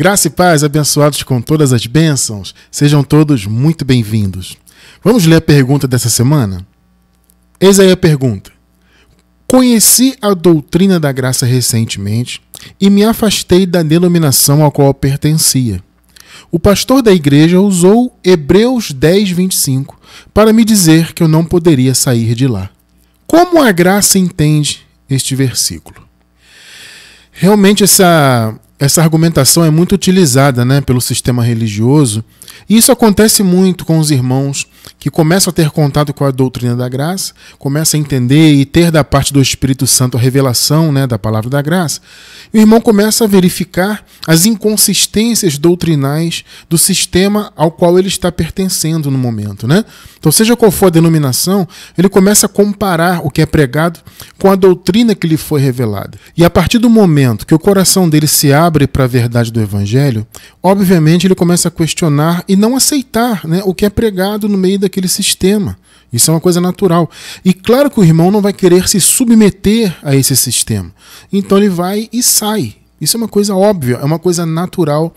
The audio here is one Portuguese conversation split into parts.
Graça e paz, abençoados com todas as bênçãos, sejam todos muito bem-vindos. Vamos ler a pergunta dessa semana? Eis aí a pergunta. Conheci a doutrina da graça recentemente e me afastei da denominação a qual pertencia. O pastor da igreja usou Hebreus 10, 25 para me dizer que eu não poderia sair de lá. Como a graça entende este versículo? Realmente, essa essa argumentação é muito utilizada né, pelo sistema religioso, e isso acontece muito com os irmãos que começam a ter contato com a doutrina da graça, começam a entender e ter da parte do Espírito Santo a revelação né, da palavra da graça, e o irmão começa a verificar as inconsistências doutrinais do sistema ao qual ele está pertencendo no momento. Né? Então, seja qual for a denominação, ele começa a comparar o que é pregado com a doutrina que lhe foi revelada. E a partir do momento que o coração dele se abre, abre para a verdade do Evangelho, obviamente ele começa a questionar e não aceitar né, o que é pregado no meio daquele sistema. Isso é uma coisa natural. E claro que o irmão não vai querer se submeter a esse sistema. Então ele vai e sai. Isso é uma coisa óbvia, é uma coisa natural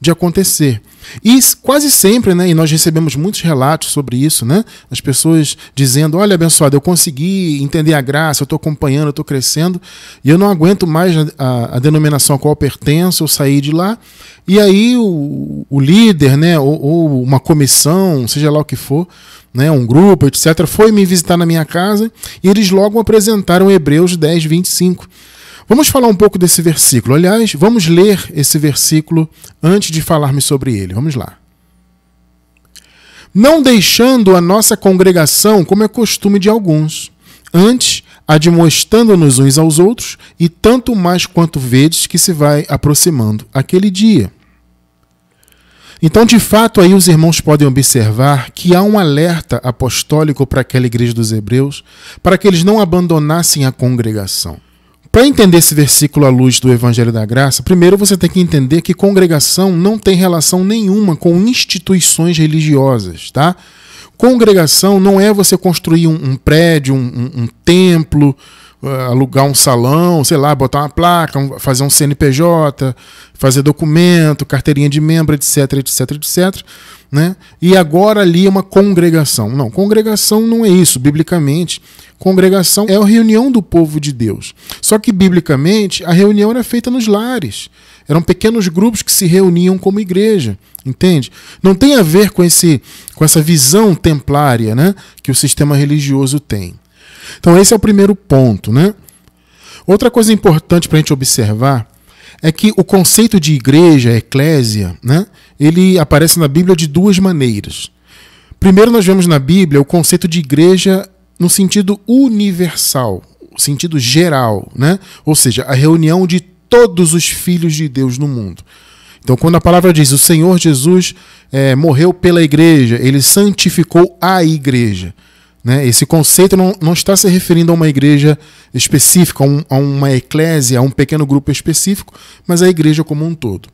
de acontecer. E quase sempre, né, e nós recebemos muitos relatos sobre isso, né, as pessoas dizendo: Olha, abençoado, eu consegui entender a graça, eu estou acompanhando, eu estou crescendo, e eu não aguento mais a, a, a, denominação a qual eu pertenço, eu saí de lá. E aí o, o líder, né, ou, ou uma comissão, seja lá o que for, né, um grupo, etc., foi me visitar na minha casa e eles logo apresentaram Hebreus 10, 25 Vamos falar um pouco desse versículo. Aliás, vamos ler esse versículo antes de falarmos sobre ele. Vamos lá. Não deixando a nossa congregação, como é costume de alguns, antes admoestando-nos uns aos outros, e tanto mais quanto vedes que se vai aproximando aquele dia. Então, de fato, aí os irmãos podem observar que há um alerta apostólico para aquela igreja dos Hebreus, para que eles não abandonassem a congregação. Para entender esse versículo à luz do Evangelho da Graça, primeiro você tem que entender que congregação não tem relação nenhuma com instituições religiosas, tá? Congregação não é você construir um, um prédio, um, um, um templo, uh, alugar um salão, sei lá, botar uma placa, fazer um CNPJ, fazer documento, carteirinha de membro, etc, etc, etc né? E agora ali é uma congregação. Não, congregação não é isso, biblicamente. Congregação é a reunião do povo de Deus. Só que, biblicamente, a reunião era feita nos lares. Eram pequenos grupos que se reuniam como igreja, entende? Não tem a ver com, esse, com essa visão templária né, que o sistema religioso tem. Então, esse é o primeiro ponto. Né? Outra coisa importante para a gente observar é que o conceito de igreja, eclésia, né, ele aparece na Bíblia de duas maneiras. Primeiro, nós vemos na Bíblia o conceito de igreja no sentido universal, sentido geral, né? ou seja, a reunião de todos os filhos de Deus no mundo. Então, quando a palavra diz o Senhor Jesus é, morreu pela igreja, ele santificou a igreja. Né? Esse conceito não, não está se referindo a uma igreja específica, a, um, a uma eclésia, a um pequeno grupo específico, mas a igreja como um todo.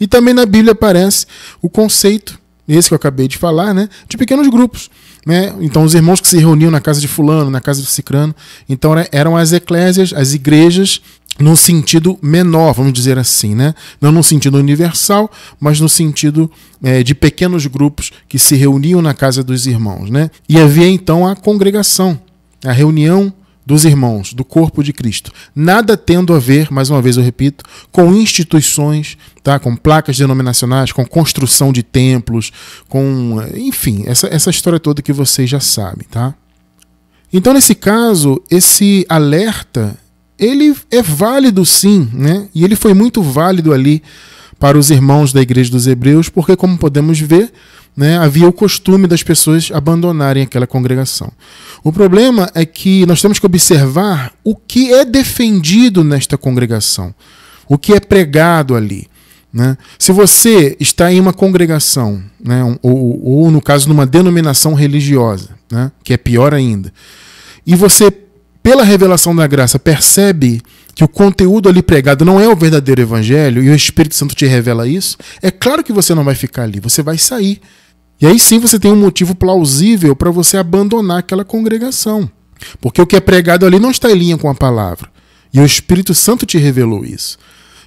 E também na Bíblia aparece o conceito, esse que eu acabei de falar, né? de pequenos grupos. Né? Então, os irmãos que se reuniam na casa de Fulano, na casa de Cicrano. Então, eram as eclésias, as igrejas num sentido menor, vamos dizer assim, né? Não num sentido universal, mas no sentido é, de pequenos grupos que se reuniam na casa dos irmãos, né? E havia então a congregação, a reunião dos irmãos, do corpo de Cristo. Nada tendo a ver, mais uma vez eu repito, com instituições, tá? com placas denominacionais, com construção de templos, com. enfim, essa, essa história toda que vocês já sabem. Tá? Então, nesse caso, esse alerta ele é válido sim, né? E ele foi muito válido ali para os irmãos da igreja dos hebreus, porque como podemos ver, né, havia o costume das pessoas abandonarem aquela congregação. O problema é que nós temos que observar o que é defendido nesta congregação, o que é pregado ali. Né? Se você está em uma congregação, né, ou, ou, no caso, numa denominação religiosa, né, que é pior ainda, e você pela revelação da graça, percebe que o conteúdo ali pregado não é o verdadeiro evangelho e o Espírito Santo te revela isso, é claro que você não vai ficar ali, você vai sair. E aí sim você tem um motivo plausível para você abandonar aquela congregação. Porque o que é pregado ali não está em linha com a palavra. E o Espírito Santo te revelou isso.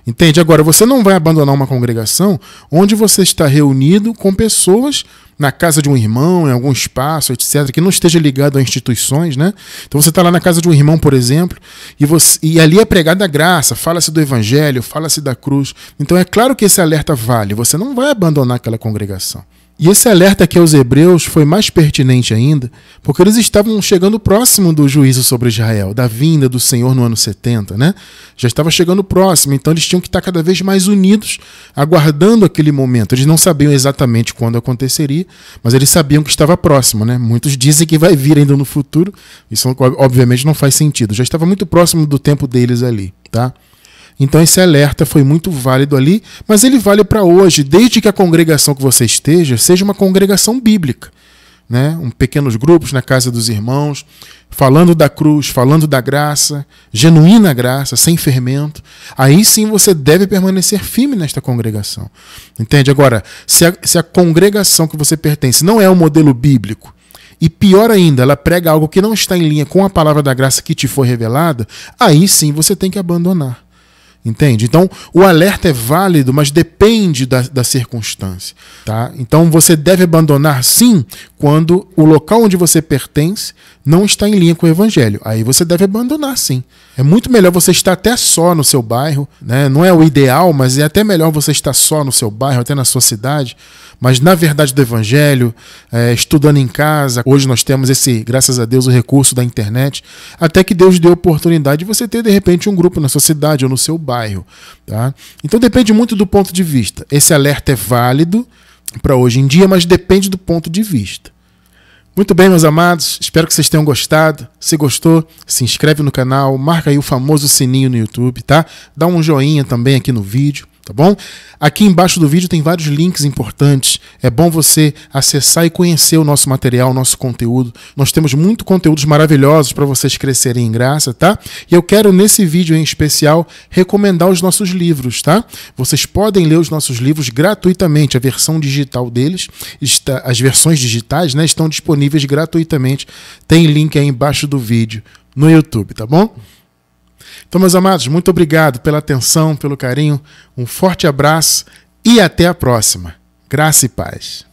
Entende? Agora, você não vai abandonar uma congregação onde você está reunido com pessoas na casa de um irmão, em algum espaço, etc., que não esteja ligado a instituições, né? Então você está lá na casa de um irmão, por exemplo, e, você, e ali é pregada a graça, fala-se do evangelho, fala-se da cruz. Então é claro que esse alerta vale, você não vai abandonar aquela congregação. E esse alerta aqui aos hebreus foi mais pertinente ainda, porque eles estavam chegando próximo do juízo sobre Israel, da vinda do Senhor no ano 70, né? Já estava chegando próximo, então eles tinham que estar cada vez mais unidos, aguardando aquele momento. Eles não sabiam exatamente quando aconteceria, mas eles sabiam que estava próximo, né? Muitos dizem que vai vir ainda no futuro, isso obviamente não faz sentido. Já estava muito próximo do tempo deles ali, tá? Então esse alerta foi muito válido ali, mas ele vale para hoje, desde que a congregação que você esteja seja uma congregação bíblica. Né? Um pequenos grupos na casa dos irmãos, falando da cruz, falando da graça, genuína graça, sem fermento. Aí sim você deve permanecer firme nesta congregação. Entende? Agora, se a, se a congregação que você pertence não é o um modelo bíblico, e pior ainda, ela prega algo que não está em linha com a palavra da graça que te foi revelada, aí sim você tem que abandonar. Entende? Então, o alerta é válido, mas depende da, da circunstância. Tá? Então, você deve abandonar sim quando o local onde você pertence não está em linha com o evangelho. Aí você deve abandonar sim. É muito melhor você estar até só no seu bairro, né? não é o ideal, mas é até melhor você estar só no seu bairro, até na sua cidade mas na verdade do Evangelho, é, estudando em casa. Hoje nós temos esse, graças a Deus, o recurso da internet. Até que Deus dê oportunidade de você ter, de repente, um grupo na sua cidade ou no seu bairro. Tá? Então depende muito do ponto de vista. Esse alerta é válido para hoje em dia, mas depende do ponto de vista. Muito bem, meus amados, espero que vocês tenham gostado. Se gostou, se inscreve no canal, marca aí o famoso sininho no YouTube, tá? Dá um joinha também aqui no vídeo tá bom? Aqui embaixo do vídeo tem vários links importantes. É bom você acessar e conhecer o nosso material, o nosso conteúdo. Nós temos muito conteúdos maravilhosos para vocês crescerem em graça, tá? E eu quero nesse vídeo em especial recomendar os nossos livros, tá? Vocês podem ler os nossos livros gratuitamente, a versão digital deles, está, as versões digitais, né, estão disponíveis gratuitamente. Tem link aí embaixo do vídeo no YouTube, tá bom? Então, meus amados, muito obrigado pela atenção, pelo carinho, um forte abraço e até a próxima. Graça e paz.